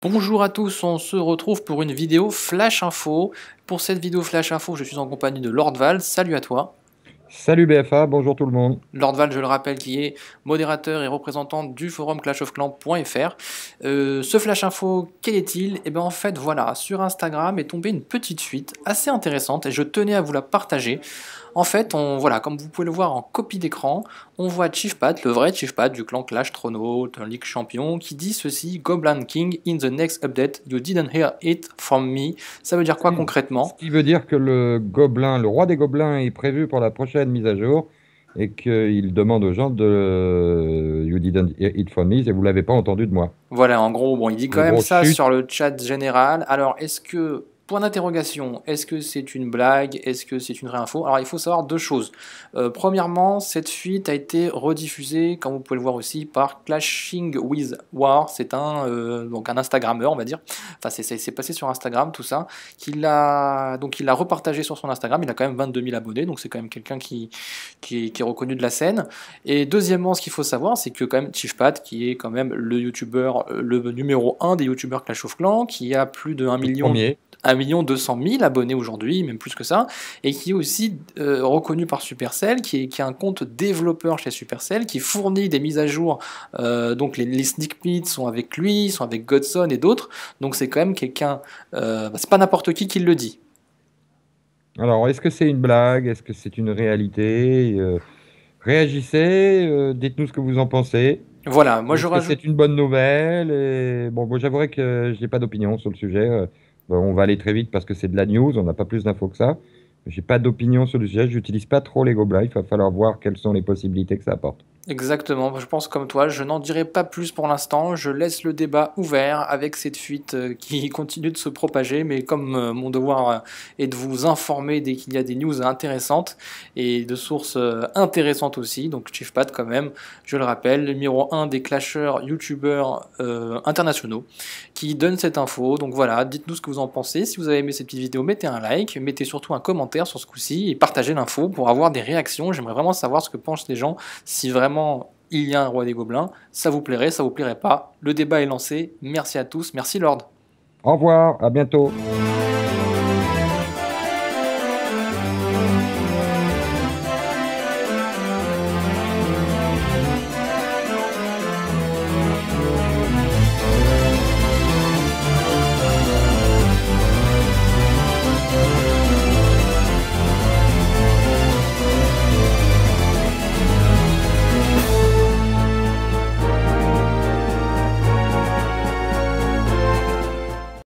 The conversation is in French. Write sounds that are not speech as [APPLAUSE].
Bonjour à tous, on se retrouve pour une vidéo Flash Info. Pour cette vidéo Flash Info, je suis en compagnie de Lord Val. Salut à toi. Salut BFA, bonjour tout le monde. Lord Val, je le rappelle, qui est modérateur et représentant du forum Clash of Clans.fr euh, ce flash info, quel est-il Eh bien en fait voilà, sur Instagram est tombée une petite suite assez intéressante et je tenais à vous la partager. En fait, on, voilà, comme vous pouvez le voir en copie d'écran, on voit Chief Pat, le vrai Chief Pat du clan Clash Trono, un League champion, qui dit ceci Goblin King in the next update, you didn't hear it from me. Ça veut dire quoi concrètement Ce qui veut dire que le gobelin, le roi des gobelins, est prévu pour la prochaine de mise à jour et qu'il demande aux gens de euh, You didn't hear it from me, et vous l'avez pas entendu de moi. Voilà, en gros, bon, il dit quand même ça sur le chat général. Alors, est-ce que Point d'interrogation, est-ce que c'est une blague Est-ce que c'est une vraie info Alors il faut savoir deux choses. Euh, premièrement, cette fuite a été rediffusée, comme vous pouvez le voir aussi, par Clashing with War. C'est un, euh, un Instagrammeur, on va dire. Enfin, c'est passé sur Instagram, tout ça. a, donc il l'a repartagé sur son Instagram. Il a quand même 22 000 abonnés, donc c'est quand même quelqu'un qui, qui, est reconnu de la scène. Et deuxièmement, ce qu'il faut savoir, c'est que quand même Chief qui est quand même le youtubeur, euh, le numéro 1 des youtubeurs Clash of Clans, qui a plus de 1 million... 1 200 000 abonnés aujourd'hui, même plus que ça, et qui est aussi euh, reconnu par Supercell, qui est, qui est, un compte développeur chez Supercell, qui fournit des mises à jour. Euh, donc les, les sneak peeks sont avec lui, sont avec Godson et d'autres. Donc c'est quand même quelqu'un. Euh, bah, c'est pas n'importe qui qui le dit. Alors est-ce que c'est une blague Est-ce que c'est une réalité Réagissez, dites-nous ce que vous en pensez. Voilà, moi je rajoute. C'est une bonne nouvelle. Bon, moi j'avouerai que je n'ai pas d'opinion sur le sujet on va aller très vite parce que c'est de la news, on n'a pas plus d'infos que ça. J'ai pas d'opinion sur le sujet, j'utilise pas trop les gobelins, il va falloir voir quelles sont les possibilités que ça apporte. Exactement, je pense comme toi, je n'en dirai pas plus pour l'instant, je laisse le débat ouvert avec cette fuite euh, qui [LAUGHS] continue de se propager, mais comme euh, mon devoir euh, est de vous informer dès qu'il y a des news intéressantes et de sources intéressantes aussi, donc Chiefpad quand même, je le rappelle, le numéro 1 des clashers youtubeurs internationaux qui donne cette info, donc voilà, dites-nous ce que vous en pensez, si vous avez aimé cette petite vidéo, mettez un like, mettez surtout un commentaire sur ce coup-ci et partagez l'info pour avoir des réactions, j'aimerais vraiment savoir ce que pensent les gens, si vraiment il y a un roi des gobelins. Ça vous plairait, ça vous plairait pas. Le débat est lancé. Merci à tous. Merci Lord. Au revoir, à bientôt.